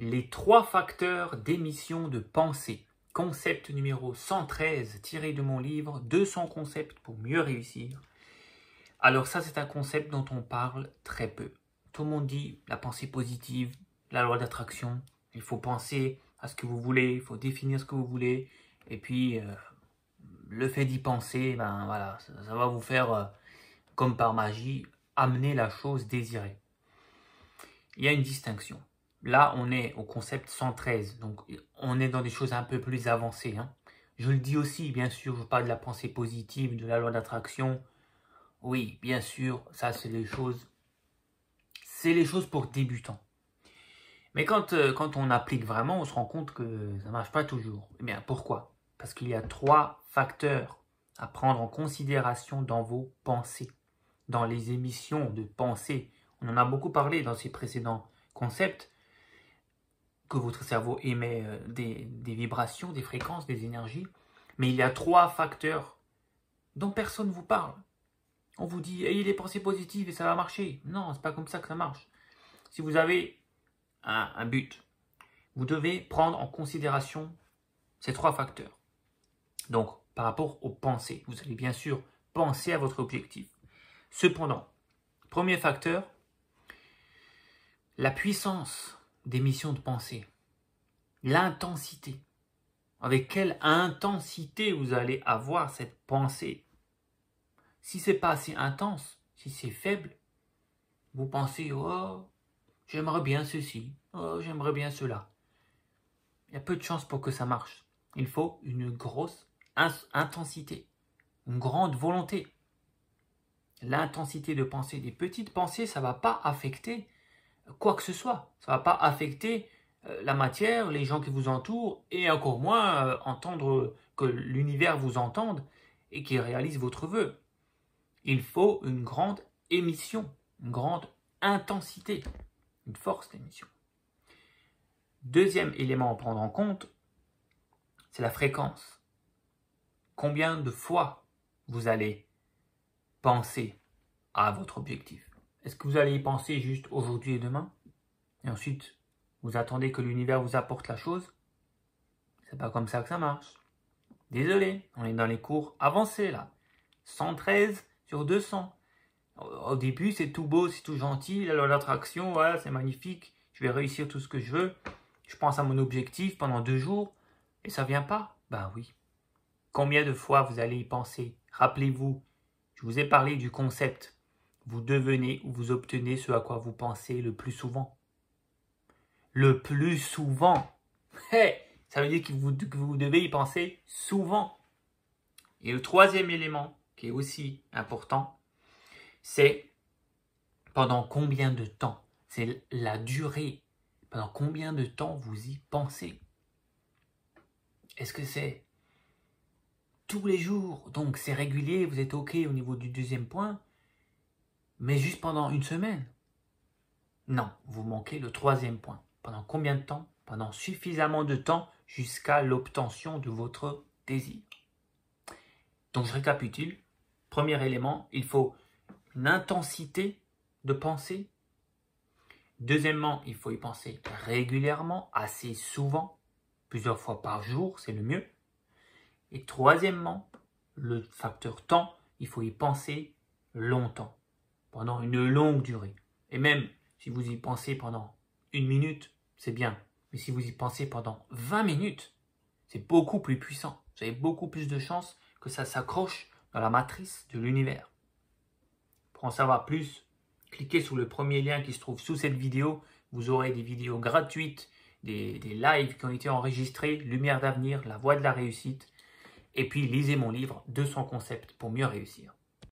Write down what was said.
Les trois facteurs d'émission de pensée. Concept numéro 113 tiré de mon livre 200 concepts pour mieux réussir. Alors ça c'est un concept dont on parle très peu. Tout le monde dit la pensée positive, la loi d'attraction, il faut penser à ce que vous voulez, il faut définir ce que vous voulez, et puis euh, le fait d'y penser, ben voilà, ça, va vous faire, euh, comme par magie, amener la chose désirée. Il y a une distinction. Là, on est au concept 113, donc on est dans des choses un peu plus avancées. Hein. Je le dis aussi, bien sûr, je parle de la pensée positive, de la loi d'attraction. Oui, bien sûr, ça c'est les choses... C'est les choses pour débutants. Mais quand, euh, quand on applique vraiment, on se rend compte que ça ne marche pas toujours. Eh bien, pourquoi Parce qu'il y a trois facteurs à prendre en considération dans vos pensées, dans les émissions de pensées. On en a beaucoup parlé dans ces précédents concepts que votre cerveau émet euh, des, vibrations, des fréquences, des énergies. Mais il y a trois facteurs dont personne ne vous parle. On vous dit, ayez eh, des pensées positives et ça va marcher. Non, c'est pas comme ça que ça marche. Si vous avez un, un but, vous devez prendre en considération ces trois facteurs. Donc, par rapport aux pensées, vous allez bien sûr penser à votre objectif. Cependant, premier facteur, la puissance missions de pensée. L'intensité. Avec quelle intensité vous allez avoir cette pensée Si c'est pas assez intense, si c'est faible, vous pensez oh j'aimerais bien ceci, oh j'aimerais bien cela. Il y a peu de chances pour que ça marche. Il faut une grosse intensité, une grande volonté. L'intensité de pensée des petites pensées, ça va pas affecter quoi que ce soit. Ça ne va pas affecter euh, la matière, les gens qui vous entourent, et encore moins euh, entendre que l'univers vous entende et qu'il réalise votre vœu. Il faut une grande émission, une grande intensité, une force d'émission. Deuxième élément à prendre en compte, c'est la fréquence. Combien de fois vous allez penser à votre objectif est-ce que vous allez y penser juste aujourd'hui et demain Et ensuite, vous attendez que l'univers vous apporte la chose C'est pas comme ça que ça marche. Désolé, on est dans les cours avancés là. 113 sur 200. Au début, c'est tout beau, c'est tout gentil. L'attraction, ouais, c'est magnifique. Je vais réussir tout ce que je veux. Je pense à mon objectif pendant deux jours et ça vient pas. Ben oui. Combien de fois vous allez y penser Rappelez-vous, je vous ai parlé du concept vous devenez ou vous obtenez ce à quoi vous pensez le plus souvent. Le plus souvent. ça veut dire que vous, que vous devez y penser souvent. Et le troisième élément, qui est aussi important, c'est pendant combien de temps C'est la durée. Pendant combien de temps vous y pensez Est-ce que c'est tous les jours Donc c'est régulier, vous êtes OK au niveau du deuxième point mais juste pendant une semaine. Non, vous manquez le troisième point. Pendant combien de temps Pendant suffisamment de temps jusqu'à l'obtention de votre désir. Donc je récapitule. Premier élément, il faut une intensité de pensée. Deuxièmement, il faut y penser régulièrement, assez souvent, plusieurs fois par jour, c'est le mieux. Et troisièmement, le facteur temps, il faut y penser longtemps pendant une longue durée. Et même si vous y pensez pendant une minute, c'est bien. Mais si vous y pensez pendant 20 minutes, c'est beaucoup plus puissant. Vous avez beaucoup plus de chances que ça s'accroche dans la matrice de l'univers. Pour en savoir plus, cliquez sur le premier lien qui se trouve sous cette vidéo. Vous aurez des vidéos gratuites, des, des lives qui ont été enregistrés, Lumière d'avenir, la voie de la réussite. Et puis lisez mon livre 200 concepts pour mieux réussir.